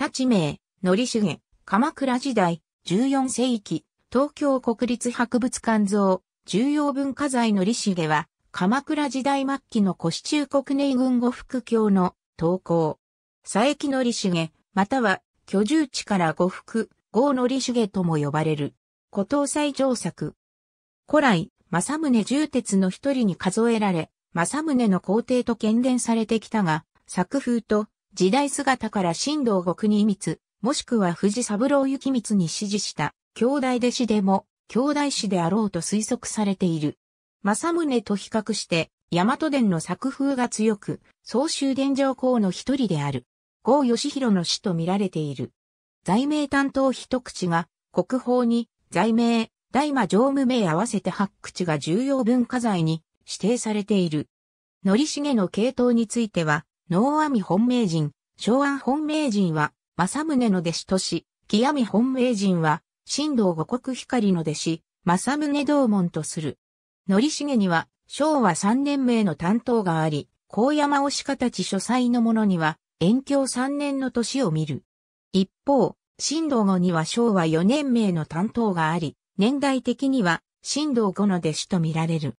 立ち名、のりしげ、鎌倉時代、14世紀、東京国立博物館像、重要文化財のりしげは、鎌倉時代末期の古市中国内軍呉福教の投稿。佐伯のりしげ、または、居住地から呉服、郷のりしげとも呼ばれる。古東西上作。古来、正宗重鉄の一人に数えられ、正宗の皇帝と喧伝されてきたが、作風と時代姿から新道国に密、もしくは藤三郎幸光に指示した、兄弟弟子でも、兄弟子であろうと推測されている。正宗と比較して、大和殿の作風が強く、総集伝上皇の一人である。郷義弘の師と見られている。罪名担当一口が、国宝に、罪名、大魔常務名合わせて八口が重要文化財に指定されている。し重の系統については、能阿弥本名人、昭安本名人は、正宗の弟子とし、木阿弥本名人は、神道五国光の弟子、正宗道門とする。則重には、昭和三年名の担当があり、高山押し形書斎の者には、延長三年の年を見る。一方、神道後には昭和四年名の担当があり、年代的には、神道後の弟子と見られる。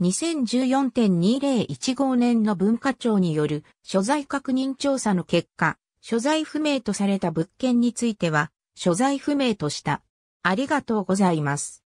2014.2015年の文化庁による所在確認調査の結果、所在不明とされた物件については、所在不明とした。ありがとうございます。